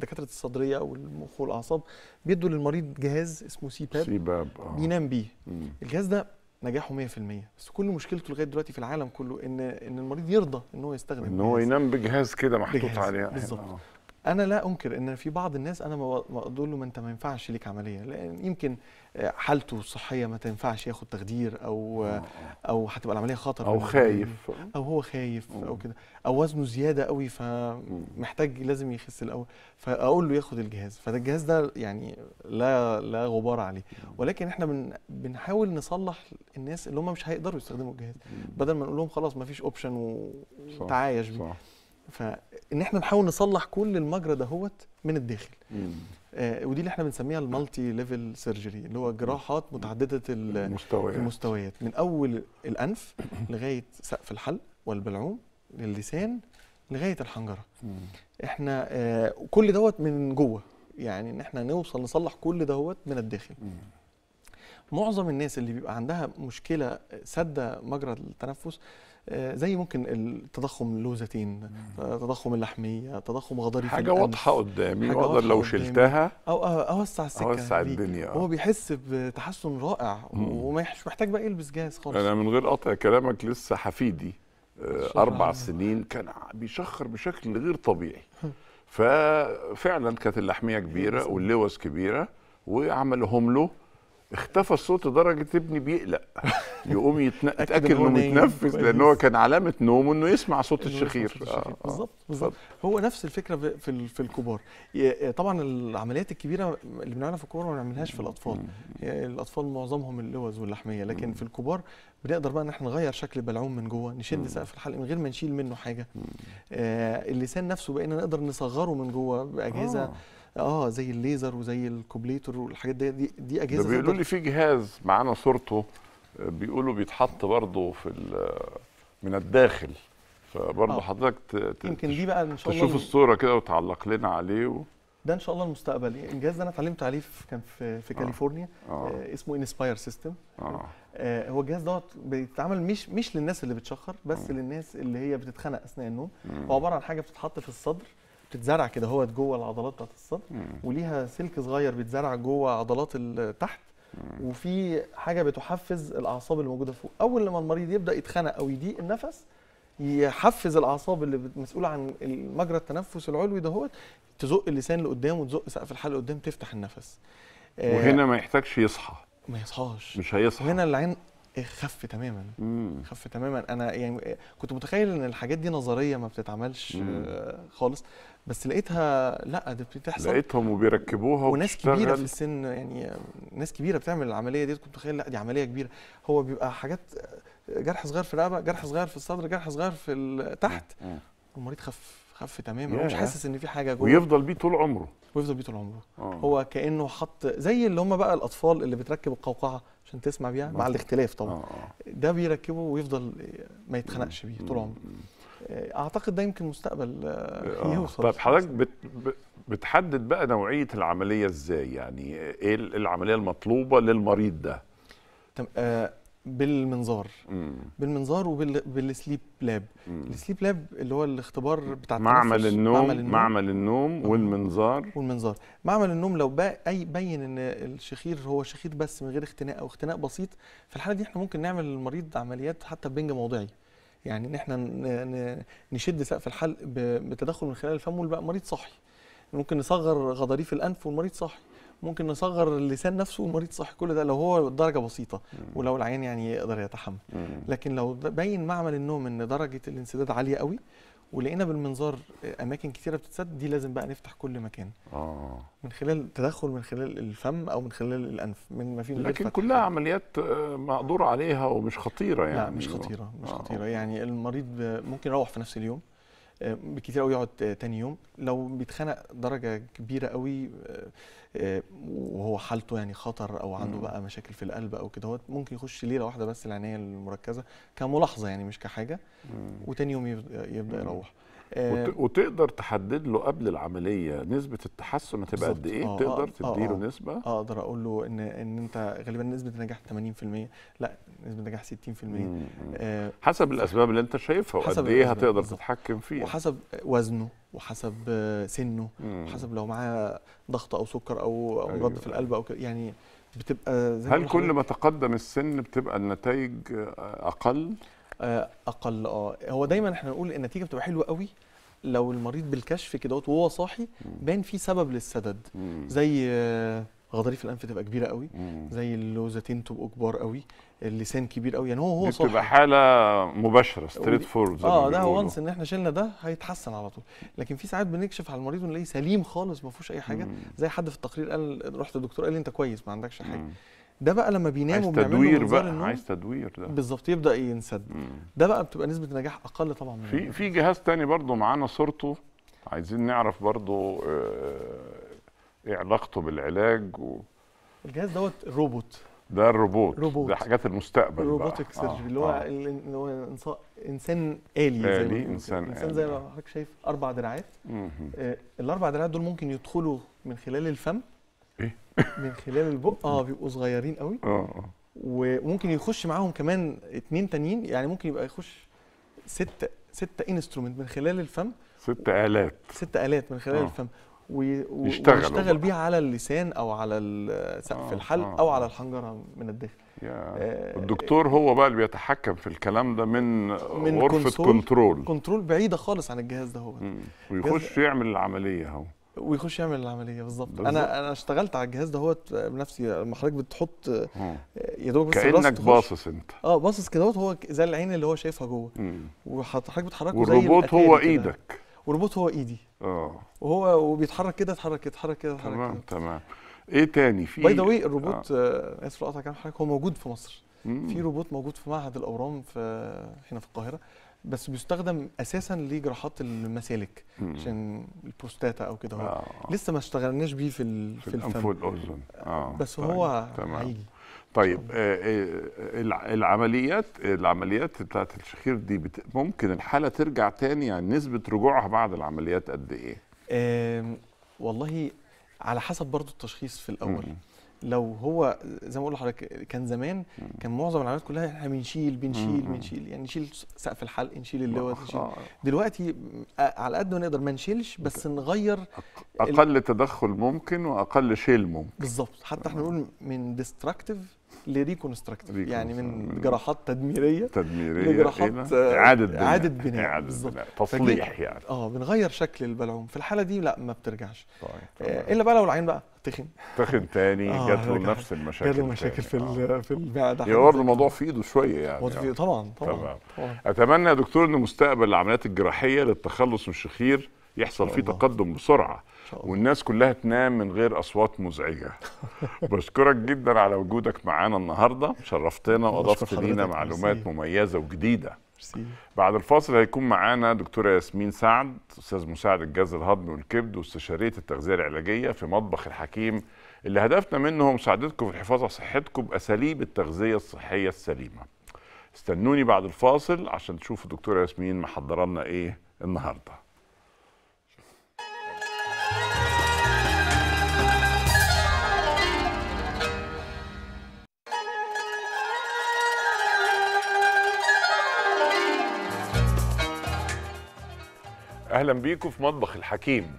Speaker 2: دكاتره الصدريه او المخ والاعصاب بيدوا للمريض جهاز اسمه سي باب سي باب آه. بينام بيه الجهاز ده نجاحه 100% بس كل مشكلته لغايه دلوقتي في العالم كله ان ان المريض يرضى ان هو يستخدم ان هو
Speaker 1: ينام بجهاز كده محطوط عليه بالظبط
Speaker 2: آه. انا لا انكر ان في بعض الناس انا بقول له ما انت ما ينفعش ليك عمليه لان يمكن آه، حالته الصحيه ما تنفعش ياخد تخدير او آه، آه، او هتبقى العمليه خطر او خايف او هو خايف او كده او وزنه زياده قوي فمحتاج لازم يخس الاول فاقول له ياخد الجهاز فده الجهاز ده يعني لا لا غبار عليه ولكن احنا بن بنحاول نصلح الناس اللي هم مش هيقدروا يستخدموا الجهاز بدل ما نقول لهم خلاص ما فيش اوبشن وتعايش بيه فان احنا نحاول نصلح كل المجرى دهوت من الداخل آه ودي اللي احنا بنسميها المالتي ليفل سيرجري اللي هو جراحات متعدده المستويات المستويات من اول الانف لغايه سقف الحلق والبلعوم للسان لغايه الحنجره احنا آه كل دوت من جوه يعني ان احنا نوصل نصلح كل دوت من الداخل معظم الناس اللي بيبقى عندها مشكله آه، سد مجرى التنفس آه، زي ممكن التضخم اللوزتين آه، تضخم اللحميه تضخم غضاري حاجه واضحه قدامي واقدر لو شلتها او اوسع السكه اوسع الدنيا هو بيحس بتحسن رائع ومش محتاج بقى يلبس جهاز خالص انا
Speaker 1: من غير قطع كلامك لسه حفيدي آه، اربع سنين كان بيشخر بشكل غير طبيعي ففعلا كانت اللحميه كبيره واللوز كبيره وعملهم له اختفى الصوت لدرجه ابني بيقلق يقوم يتاكد انه متنفس لان هو كان علامه نومه انه يسمع صوت الشخير آه، آه، بالظبط
Speaker 2: آه، بالظبط هو نفس الفكره في في الكبار طبعا العمليات الكبيره اللي بنعملها في الكبار ما بنعملهاش في الاطفال الاطفال معظمهم اللوز واللحميه لكن في الكبار بنقدر بقى ان احنا نغير شكل البلعوم من جوه نشد سقف الحلق من غير ما نشيل منه حاجه اللسان نفسه بقينا نقدر نصغره من جوه باجهزه آه. اه زي الليزر وزي الكوبليتر والحاجات دي دي, دي اجهزه ده بيقولوا لي في
Speaker 1: جهاز معانا صورته آه، بيقولوا بيتحط برضه في آه، من الداخل فبرضه آه. حضرتك يمكن دي بقى ان شاء الله تشوف الصوره كده وتعلق لنا عليه و...
Speaker 2: ده ان شاء الله المستقبل الجهاز ده انا اتعلمت عليه في كان في, في آه. كاليفورنيا آه. آه. اسمه انسباير سيستم آه. آه هو الجهاز دوت بيتعمل مش مش للناس اللي بتشخر بس آه. للناس اللي هي بتتخنق اثناء النوم هو عباره عن حاجه بتتحط في الصدر بتتزرع كده هوت جوه العضلات بتاعت الصدر وليها سلك صغير بيتزرع جوه عضلات تحت وفي حاجه بتحفز الاعصاب اللي موجوده فوق اول لما المريض يبدا يتخنق او يضيق النفس يحفز الاعصاب اللي مسؤوله عن مجرى التنفس العلوي دهوت تزق اللسان لقدام وتزق سقف الحلق لقدام تفتح النفس وهنا آه،
Speaker 1: ما يحتاجش يصحى
Speaker 2: ما يصحاش مش هيصحى هنا العين خف تماما مم. خف تماما انا يعني كنت متخيل ان الحاجات دي نظريه ما بتتعملش آه، مم. خالص بس لقيتها لا دي بتحصل لقيتهم
Speaker 1: وبيركبوها وناس كبيره في
Speaker 2: السن يعني ناس كبيره بتعمل العمليه دي كنت متخيل لا دي عمليه كبيره هو بيبقى حاجات آه، جرح صغير في الرقبه جرح صغير في الصدر جرح صغير في تحت المريض خف خف تماما مش حاسس ان في حاجه جوه ويفضل بيه طول عمره ويفضل بيه طول عمره آه. هو كانه حط زي اللي هم بقى الاطفال اللي بتركب القوقعه عشان تسمع بيها مع آه. الاختلاف طبعا آه،, آه. ده بيركبه ويفضل ما يتخنقش بيه طول عمره آه، اعتقد ده يمكن مستقبل آه. يوصل
Speaker 1: طب حضرتك بت... بتحدد بقى نوعيه العمليه ازاي يعني ايه العمليه المطلوبه للمريض
Speaker 2: ده آه بالمنظار مم. بالمنظار وبالسليب لاب مم. السليب لاب اللي هو الاختبار بتاع معمل النوم معمل النوم, معمل النوم آه. والمنظار والمنظار معمل النوم لو بقى اي بين ان الشخير هو شخير بس من غير اختناق او اختناق بسيط في الحاله دي احنا ممكن نعمل للمريض عمليات حتى بنج موضعي يعني ان احنا نشد سقف الحلق بتدخل من خلال الفم والمريض المريض صاحي ممكن نصغر غضاريف الانف والمريض صاحي ممكن نصغر اللسان نفسه والمريض صح كل ده لو هو درجه بسيطه ولو العيان يعني يقدر يتحمل لكن لو باين معمل النوم ان درجه الانسداد عاليه قوي ولقينا بالمنظار اماكن كثيره بتتسد دي لازم بقى نفتح كل مكان اه من خلال تدخل من خلال الفم او من خلال الانف من ما في لكن كلها فتح. عمليات آه، مقدور عليها ومش خطيره يعني لا مش خطيره مش آه. خطيره يعني المريض ممكن يروح في نفس اليوم بالكتير قوي يقعد تاني يوم لو بيتخنق درجه كبيره قوي آه، آه، وهو حالته يعني خطر او عنده بقى مشاكل في القلب او كده ممكن يخش ليله واحده بس العنايه المركزه كملاحظه يعني مش كحاجه وتاني يوم يبدا يروح آه.
Speaker 1: وتقدر تحدد له قبل العمليه نسبه التحسن هتبقى قد ايه آه،, آه تقدر آه تديله آه نسبه
Speaker 2: آه اقدر اقول له ان ان انت غالبا نسبه النجاح 80% لا نسبه النجاح 60% آه حسب الاسباب اللي انت شايفها وقد ايه هتقدر بالزبط. تتحكم فيها وحسب وزنه وحسب سنه وحسب لو معاه ضغط او سكر او امراض أيوة. في القلب او كده يعني بتبقى زي هل كل ما تقدم السن بتبقى النتائج اقل آه، اقل اه هو دايما احنا نقول النتيجه بتبقى حلوه قوي لو المريض بالكشف كده وهو صاحي بان في سبب للسدد زي آه، غضاريف الانف تبقى كبيره قوي زي اللوزتين تبقوا كبار قوي اللسان كبير قوي يعني هو هو صاحي بتبقى
Speaker 1: حاله مباشره ستريت فورد اه ده وانس
Speaker 2: ان احنا شلنا ده هيتحسن على طول لكن في ساعات بنكشف على المريض ونلاقيه سليم خالص ما فيهوش اي حاجه زي حد في التقرير قال رحت للدكتور قال لي انت كويس ما عندكش حاجه ده بقى لما بينام عايز تدوير بقى النوم عايز تدوير ده بالظبط يبدا ينسد مم. ده بقى بتبقى نسبه نجاح اقل طبعا من في
Speaker 1: في جهاز تاني برضو معانا صورته عايزين نعرف برضو ايه علاقته بالعلاج و...
Speaker 2: الجهاز دوت روبوت
Speaker 1: ده الروبوت روبوت. ده حاجات المستقبل الروبوتك
Speaker 2: سيرجري اللي هو آه. اللي هو انسان آلي آلي انسان آلي انسان زي ما حضرتك شايف اربع دراعات آه، الاربع دراعات دول ممكن يدخلوا من خلال الفم من خلال البق اه بيبقوا صغيرين قوي آه،, اه وممكن يخش معاهم كمان اتنين تانيين يعني ممكن يبقى يخش ست ست انسترومنت من خلال الفم ست آلات ست آلات من خلال آه. الفم يشتغل ويشتغل بيها على اللسان او على سقف آه الحلق آه، او آه. على الحنجره من الداخل
Speaker 1: آه الدكتور هو بقى اللي بيتحكم في الكلام ده من, من غرفه كنترول
Speaker 2: كنترول بعيده خالص عن الجهاز ده هو
Speaker 1: ويخش يعمل العمليه اهو
Speaker 2: ويخش يعمل العمليه بالظبط انا انا اشتغلت على الجهاز ده دهوت آه، بنفسي آه، لما حضرتك بتحط آه، يا دوب بس كانك باصص انت اه باصص كده هو زي العين اللي هو شايفها جوه وحضرتك بتحركه زي والروبوت هو ايدك والروبوت هو ايدي اه وهو وبيتحرك كده اتحرك اتحرك كده تمام كده.
Speaker 1: تمام ايه تاني في باي ذا واي الروبوت
Speaker 2: آه. آه اسف لقطع كلام حضرتك هو موجود في مصر مم. في روبوت موجود في معهد الاورام في هنا في القاهره بس بيستخدم اساسا لجراحات المسالك عشان البروستاتا او كده آه. لسه ما اشتغلناش بيه في في الفم في
Speaker 1: الانف آه. بس طيب. هو تمام. هيجي طيب آه, آه، العمليات العمليات بتاعت الشخير دي بت... ممكن الحاله ترجع تاني يعني نسبه رجوعها بعد العمليات قد ايه؟
Speaker 2: آه والله على حسب برضو التشخيص في الاول مم. لو هو زي ما اقول لحضرتك كان زمان كان معظم العمليات كلها احنا بنشيل بنشيل بنشيل يعني نشيل سقف الحلق نشيل اللوت آه. نشيل آه. دلوقتي على قد ما نقدر ما نشيلش بس نغير اقل تدخل ممكن واقل شيل ممكن بالظبط حتى احنا آه. نقول من ديستراكتيف لريكونستراكتيف يعني من جراحات تدميريه تدميريه لجراحات اعاده بناء اعاده بناء اعاده بناء تصليح يعني اه بنغير شكل البلعوم في الحاله دي لا ما بترجعش طيب. الا بقى لو العين بقى تخن
Speaker 1: تخن تاني آه جات له نفس المشاكل جات له مشاكل في
Speaker 2: آه. في المعده يبقى برضه
Speaker 1: الموضوع في ايده شويه يعني, يعني. في طبعا, طبعا. طبعا. اتمنى يا دكتور ان مستقبل العمليات الجراحيه للتخلص من الشخير يحصل فيه تقدم بسرعه والناس كلها تنام من غير اصوات مزعجه بشكرك جدا على وجودك معانا النهارده شرفتنا واضفت لينا معلومات مميزه وجديده بعد الفاصل هيكون معانا دكتوره ياسمين سعد استاذ مساعد الجهاز الهضمي والكبد واستشاريه التغذيه العلاجيه في مطبخ الحكيم اللي هدفنا منه مساعدتكم في الحفاظ على صحتكم باساليب التغذيه الصحيه السليمه. استنوني بعد الفاصل عشان تشوفوا الدكتوره ياسمين محضره لنا ايه النهارده. اهلا بيكم في مطبخ الحكيم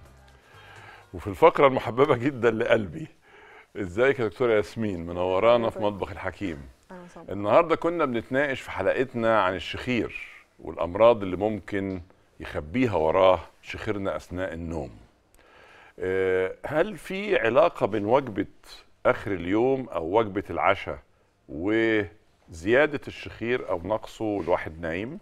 Speaker 1: وفي الفقره المحببه جدا لقلبي ازيك يا دكتوره ياسمين منورانا في مطبخ الحكيم النهارده كنا بنتناقش في حلقتنا عن الشخير والامراض اللي ممكن يخبيها وراه شخيرنا اثناء النوم آه، هل في علاقه بين وجبه اخر اليوم او وجبه العشاء وزياده الشخير او نقصه الواحد نايم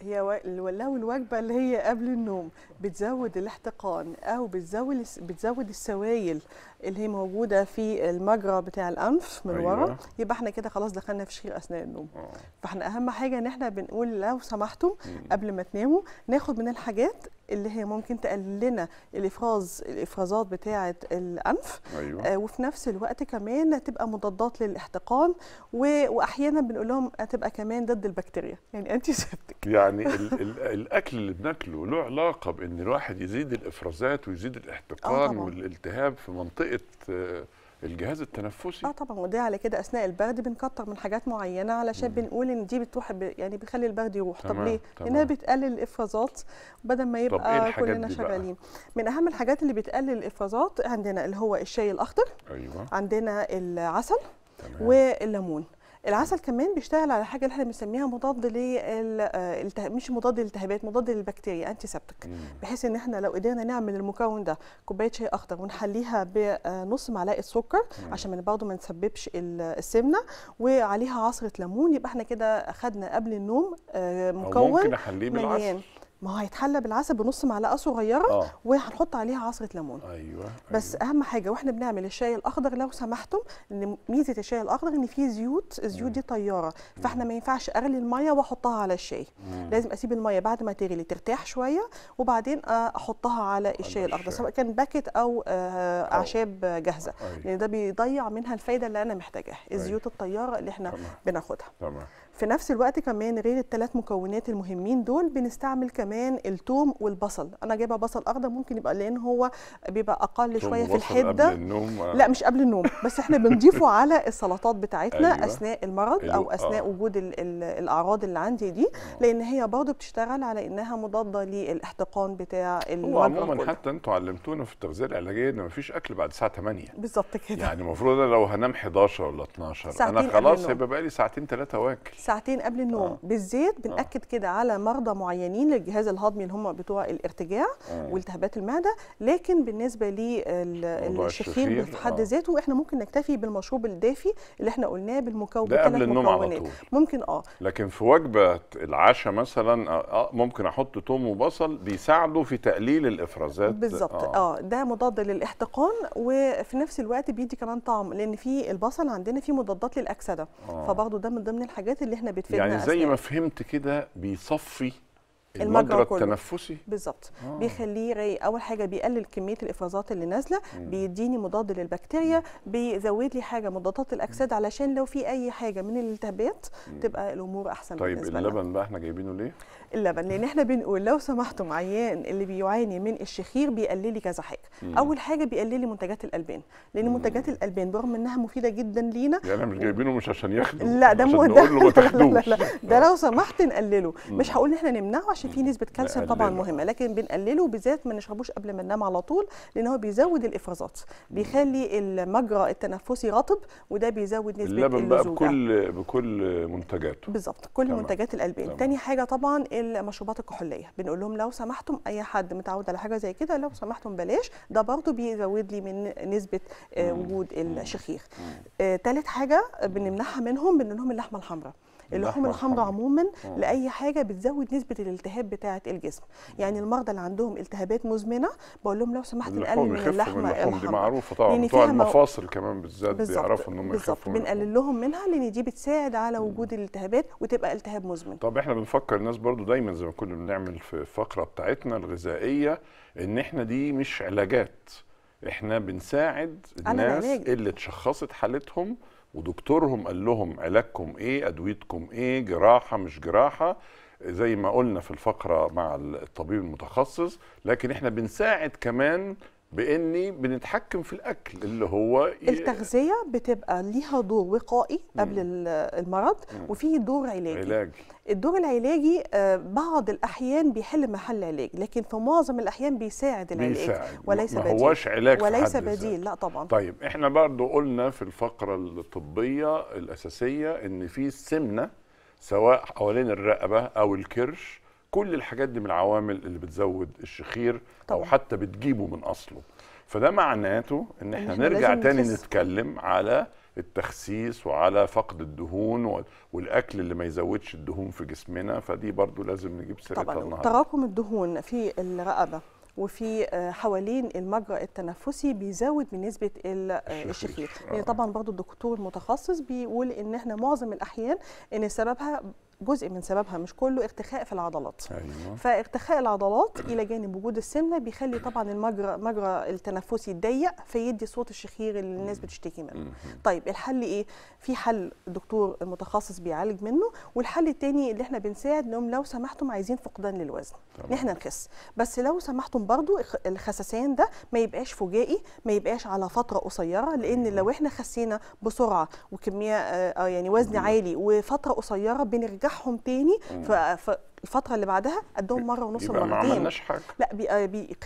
Speaker 3: هي لو الوجبه اللي هي قبل النوم بتزود الاحتقان او بتزود بتزود السوائل اللي هي موجوده في المجرى بتاع الانف من أيوة. ورا يبقى احنا كده خلاص دخلنا في شهير اثناء النوم أوه. فاحنا اهم حاجه ان احنا بنقول لو سمحتوا قبل ما تناموا ناخد من الحاجات اللي هي ممكن تقلل لنا الافراز الافرازات بتاعه الانف أيوة. آه وفي نفس الوقت كمان تبقى مضادات للاحتقان و... واحيانا بنقول لهم هتبقى كمان ضد البكتيريا يعني انتي سبتك
Speaker 1: يعني ال... ال... الاكل اللي بناكله له علاقه بان الواحد يزيد الافرازات ويزيد الاحتقان آه، والالتهاب في منطقه تهيئه آه، الجهاز التنفسي
Speaker 3: اه طبعا وده على كده اثناء البرد بنكتر من حاجات معينه علشان مم. بنقول ان دي بتروح ب... يعني بتخلي البرد يروح طب ليه لانها بتقلل الافرازات بدل ما يبقى إيه كلنا شغالين من اهم الحاجات اللي بتقلل الافرازات عندنا اللي هو الشاي الاخضر ايوه عندنا العسل تمام. والليمون العسل كمان بيشتغل على حاجه اللي احنا بنسميها مضاد للالتهاب آه، مش مضاد للالتهابات مضاد للبكتيريا انتي سبتك بحيث ان احنا لو قدرنا نعمل المكون ده كوبايه شاي اخضر ونحليها بنص آه، معلقه سكر عشان برضه ما نسببش السمنه وعليها عصره ليمون يبقى احنا كده اخذنا قبل النوم آه، مكون ممكن احليه بالعسل ما هو هيتحلى بالعسل بنص معلقه صغيره آه. وهنحط عليها عصره ليمون أيوة. بس أيوة. اهم حاجه واحنا بنعمل الشاي الاخضر لو سمحتم ان ميزه الشاي الاخضر ان فيه زيوت الزيوت دي طياره فاحنا ما ينفعش اغلي الميه واحطها على الشاي مم. لازم اسيب الميه بعد ما تغلي ترتاح شويه وبعدين آه، احطها على الشاي الاخضر سواء كان باكت او آه، اعشاب جاهزه أيوة. لان ده بيضيع منها الفايده اللي انا محتاجاها أيوة. الزيوت الطياره اللي احنا بناخدها تمام في نفس الوقت كمان غير الثلاث مكونات المهمين دول بنستعمل كمان الثوم والبصل انا جايبه بصل اخضر ممكن يبقى لان هو بيبقى اقل شويه في الحده قبل النوم آه. لا مش قبل النوم بس احنا بنضيفه على السلطات بتاعتنا أيوة. اثناء المرض أيوة. او آه. اثناء آه. وجود الـ الـ الاعراض اللي عندي دي آه. لان هي برضه بتشتغل على انها مضاده للاحتقان بتاع هو عموما
Speaker 1: حتى انتوا علمتونا في التغذيه العلاجيه ان مفيش اكل بعد الساعه 8 بالظبط كده يعني المفروض لو هنام 11 ولا 12 انا خلاص هيبقى بقى لي ساعتين ثلاثه واكل
Speaker 3: ساعتين قبل النوم آه. بالزيت بنأكد آه. كده على مرضى معينين للجهاز الهضمي اللي هم بتوع الارتجاع آه. والتهابات المعده لكن بالنسبه للشخير في حد آه. ذاته احنا ممكن نكتفي بالمشروب الدافي اللي احنا قلناه بالمكون ده قبل النوم على طول ممكن اه
Speaker 1: لكن في وجبه العشاء مثلا آه،, آه ممكن احط توم وبصل بيساعدوا في تقليل الافرازات بالظبط
Speaker 3: آه. اه ده مضاد للاحتقان وفي نفس الوقت بيدي كمان طعم لان في البصل عندنا فيه مضادات للاكسده آه. فبرضه ده من ضمن الحاجات اللي اللي احنا بتفيدنا يعني زي أثناء. ما
Speaker 1: فهمت كده بيصفي
Speaker 3: المجرى التنفسي بالظبط آه. بيخليه رايق اول حاجه بيقلل كميه الافرازات اللي نازله بيديني مضاد للبكتيريا بيزود لي حاجه مضادات الاكسده علشان لو في اي حاجه من الالتهابات تبقى الامور احسن طيب بالنسبه اللبن
Speaker 1: بقى احنا جايبينه ليه
Speaker 3: اللبن لان احنا بنقول لو سمحتم عيان اللي بيعاني من الشخير بيقللي كذا حاجه مم. اول حاجه بيقللي منتجات الالبان لان مم. منتجات الالبان برغم انها مفيده جدا لينا
Speaker 1: يعني مش جايبينه مش عشان ياخده لا ده مو ده
Speaker 3: لا ده لو آه. سمحت نقلله مش هقول ان احنا نمنعه المحشي في نسبه كالسيوم طبعا مهمه لكن بنقلله بالذات ما نشربوش قبل ما ننام على طول لان هو بيزود الافرازات بيخلي المجرى التنفسي رطب وده بيزود نسبه اللبن اللزوجة. بقى بكل
Speaker 1: بكل منتجاته
Speaker 3: بالظبط كل تمام. منتجات الالبان ثاني تاني حاجه طبعا المشروبات الكحوليه بنقول لهم لو سمحتم اي حد متعود على حاجه زي كده لو سمحتم بلاش ده برضه بيزود لي من نسبه آه، وجود الشخير ثالث آه، حاجه بنمنعها منهم بنقول لهم اللحمه الحمراء اللحوم الحمراء عموما آه. لاي حاجه بتزود نسبه الالتهاب بتاعه الجسم يعني المرضى اللي عندهم التهابات مزمنه بقول لهم لو سمحت نقلل من اللحمه اللحوم دي معروفه طبعا يعني بتوع المفاصل
Speaker 1: كمان بالذات بيعرفوا ان هم يخفوا بنقلل
Speaker 3: لهم منها لان دي بتساعد على وجود الالتهابات وتبقى التهاب مزمن
Speaker 1: طب احنا بنفكر الناس برضو دايما زي ما كنا بنعمل في الفقره بتاعتنا الغذائيه ان احنا دي مش علاجات احنا بنساعد الناس اللي اتشخصت حالتهم ودكتورهم قال لهم علاجكم ايه ادويتكم ايه جراحه مش جراحه زي ما قلنا في الفقره مع الطبيب المتخصص لكن احنا بنساعد كمان باني بنتحكم في الاكل اللي هو التغذيه
Speaker 3: بتبقى ليها دور وقائي قبل مم. المرض مم. دور علاجي, علاجي. الدور العلاجي آه، بعض الاحيان بيحل محل علاج لكن في معظم الاحيان بيساعد العلاج بيساعد. وليس ما بديل هواش علاج وليس بديل لا طبعا طيب
Speaker 1: احنا برضو قلنا في الفقره الطبيه الاساسيه ان في سمنه سواء حوالين الرقبه او الكرش كل الحاجات دي من العوامل اللي بتزود الشخير طبعا. او حتى بتجيبه من اصله فده معناته ان احنا نرجع تاني نخس. نتكلم على التخسيس وعلى فقد الدهون والاكل اللي ما يزودش الدهون في جسمنا فدي برضو لازم نجيب
Speaker 3: سيرتها طبعا تراكم الدهون في الرقبه وفي آه، حوالين المجرى التنفسي بيزود من نسبه آه، الشخير آه. يعني طبعا برضو الدكتور المتخصص بيقول ان احنا معظم الاحيان ان سببها جزء من سببها مش كله ارتخاء في العضلات أيوة. فارتخاء العضلات الى جانب وجود السمنه بيخلي طبعا المجرى مجرى التنفسي ضيق فيدي صوت الشخير اللي الناس بتشتكي منه طيب الحل ايه في حل الدكتور المتخصص بيعالج منه والحل الثاني اللي احنا بنساعد انهم لو سمحتم عايزين فقدان للوزن ان احنا نخس بس لو سمحتم برضو الخسسان ده ما يبقاش فجائي ما يبقاش على فتره قصيره لان أيوة. لو احنا خسينا بسرعه وكميه آه، آه، يعني وزن عالي وفتره قصيره بنرجع تبعهم تاني الفتره اللي بعدها قدهم مره ونص يبقى ما عملناش حاجه لا بي آه، بي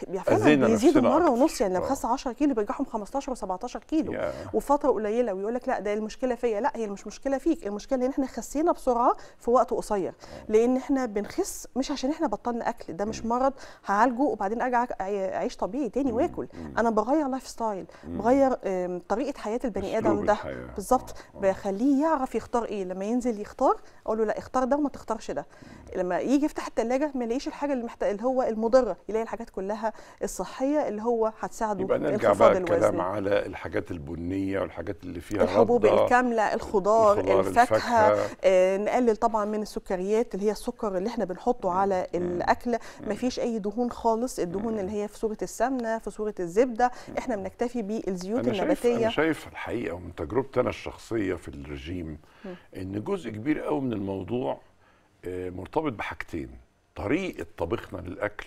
Speaker 3: بيزيدوا مره ونص يعني لو خس 10 كيلو بيرجعهم 15 و17 كيلو yeah. وفتره قليله ويقول لك لا ده المشكله فيا لا هي مش مشكله فيك المشكله ان احنا خسينا بسرعه في وقت قصير آه. لان احنا بنخس مش عشان احنا بطلنا اكل ده مش مرض هعالجه وبعدين ارجع اعيش طبيعي تاني واكل انا بغير لايف ستايل بغير طريقه حياه البني ادم ده بالظبط آه. بخليه يعرف يختار ايه لما ينزل يختار اقول له لا اختار ده وما تختارش ده لما يجي يفتح التلاجة ما يلاقيش الحاجه اللي محتاج اللي هو المضره يلاقي الحاجات كلها الصحيه اللي هو هتساعده يبقى نرجع بقى الكلام
Speaker 1: على الحاجات البنيه والحاجات اللي فيها الحبوب الكامله
Speaker 3: الخضار, الخضار الفاكهه, الفاكهة. آه نقلل طبعا من السكريات اللي هي السكر اللي احنا بنحطه على الاكل ما فيش اي دهون خالص الدهون اللي هي في صوره السمنه في صوره الزبده احنا بنكتفي بالزيوت أنا النباتيه شايف انا
Speaker 1: شايف الحقيقه ومن تجربتي انا الشخصيه في الرجيم ان جزء كبير قوي من الموضوع آه، مرتبط بحاجتين طريقه طبخنا للاكل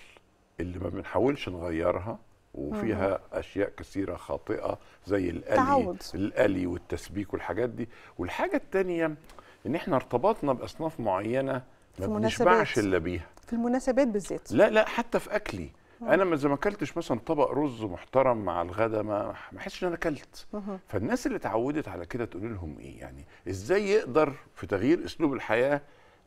Speaker 1: اللي ما بنحاولش نغيرها وفيها مم. اشياء كثيره خاطئه زي القلي تعود. القلي والتسبيك والحاجات دي والحاجه الثانيه ان احنا ارتبطنا باصناف معينه ما بنشبعش الا بيها
Speaker 3: في المناسبات بالذات
Speaker 1: لا لا حتى في اكلي مم. انا ما اذا ما اكلتش مثلا طبق رز محترم مع الغدا ما ما احسش ان انا اكلت فالناس اللي اتعودت على كده تقول لهم ايه يعني ازاي يقدر في تغيير اسلوب الحياه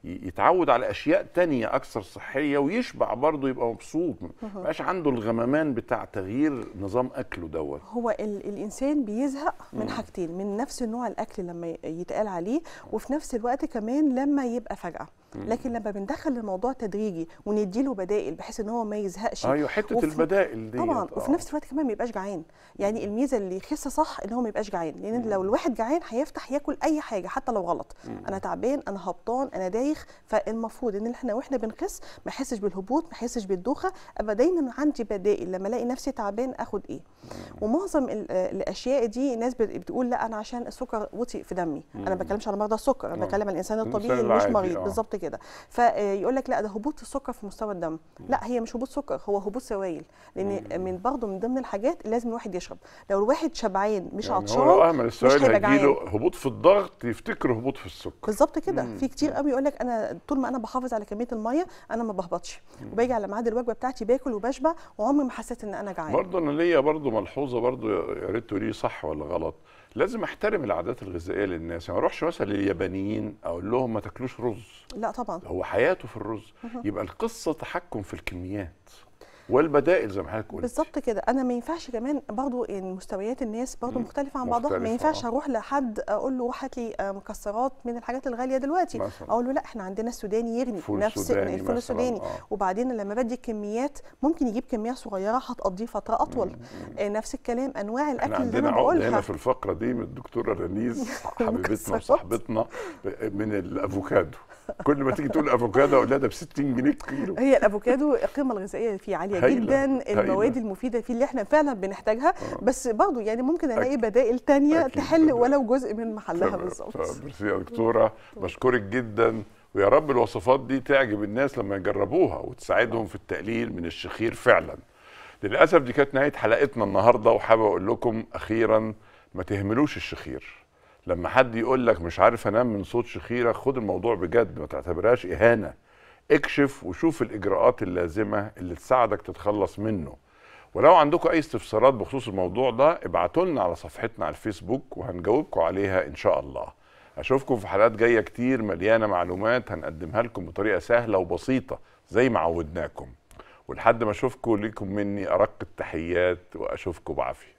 Speaker 1: يتعود على اشياء تانية اكثر صحيه ويشبع برضه يبقى مبسوط ما بقاش عنده الغممان بتاع تغيير نظام اكله دوت
Speaker 3: هو ال الانسان بيزهق من حاجتين من نفس نوع الاكل لما يتقال عليه وفي نفس الوقت كمان لما يبقى فجاه لكن لما بندخل الموضوع تدريجي ونديله بدائل بحيث ان هو ما يزهقش ايوه حته وفي... البدائل دي طبعا آه. وفي نفس الوقت كمان ما يبقاش جعان يعني الميزه اللي يخس صح ان هو ما يبقاش جعان لان مم. لو الواحد جعان هيفتح ياكل اي حاجه حتى لو غلط مم. انا تعبان انا هبطان انا دايخ فالمفروض ان احنا واحنا بنخس ما احسش بالهبوط ما احسش بالدوخه ابقى دايما عندي بدائل لما الاقي نفسي تعبان اخد ايه مم. ومعظم آه، الاشياء دي ناس بتقول لا انا عشان السكر وطي في دمي انا ما بتكلمش على مرضى السكر انا آه. بتكلم على الانسان الطبيعي اللي مش مريض آه. بالظبط كده فيقول آه، لك لا ده هبوط السكر في مستوى الدم لا هي مش هبوط سكر هو هبوط سوائل لان من برضه من ضمن الحاجات لازم الواحد يشرب لو الواحد شبعان مش يعني عطشان هو لو اعمل السوائل هيجيله
Speaker 1: هبوط في الضغط يفتكر هبوط في السكر
Speaker 3: بالظبط كده في كتير قوي يقول لك انا طول ما انا بحافظ على كميه الميه انا ما بهبطش وباجي على ميعاد الوجبه بتاعتي باكل وبشبع وعمري ما حسيت ان انا جعان برضه
Speaker 1: انا ليا برضه ملحوظه برضه يا ريت تقولي صح ولا غلط لازم احترم العادات الغذائيه للناس يعني ما اروحش مثلا لليابانيين اقول لهم ما تاكلوش رز
Speaker 3: لا طبعا هو
Speaker 1: حياته في الرز يبقى القصه تحكم في الكميات والبدائل زي ما حضرتك قلت بالظبط
Speaker 3: كده انا ما ينفعش كمان برضو ان مستويات الناس برضو مختلفه عن بعضها ما ينفعش آه. اروح لحد اقول له هات لي آه، مكسرات من الحاجات الغاليه دلوقتي مثلا. اقول له لا احنا عندنا السوداني يغني نفس الفول السوداني آه. وبعدين لما بدي الكميات ممكن يجيب كميه صغيره هتقضيه فتره اطول مم. آه، نفس الكلام انواع الاكل اللي انا بقولها هنا في
Speaker 1: الفقره دي من الدكتوره رنيز حبيبتنا وصاحبتنا من الافوكادو كل ما تيجي تقول افوكادو اقول لها ده ب 60 جنيه كيلو
Speaker 3: هي الافوكادو القيمه الغذائيه فيه عاليه جدا المواد المفيده فيه اللي احنا فعلا بنحتاجها آه. بس برضه يعني ممكن الاقي بدائل ثانيه تحل ولو جزء من محلها بالظبط ميرسي
Speaker 1: يا دكتوره بشكرك جدا ويا رب الوصفات دي تعجب الناس لما يجربوها وتساعدهم في التقليل من الشخير فعلا للاسف دي كانت نهايه حلقتنا النهارده وحابب اقول لكم اخيرا ما تهملوش الشخير لما حد يقول لك مش عارف انام من صوت شخيره خد الموضوع بجد ما تعتبرهاش اهانه اكشف وشوف الاجراءات اللازمه اللي تساعدك تتخلص منه ولو عندكم اي استفسارات بخصوص الموضوع ده ابعتوا لنا على صفحتنا على الفيسبوك وهنجاوبكم عليها ان شاء الله اشوفكم في حلقات جايه كتير مليانه معلومات هنقدمها لكم بطريقه سهله وبسيطه زي ما عودناكم ولحد ما اشوفكم ليكم مني ارق التحيات واشوفكم بعافيه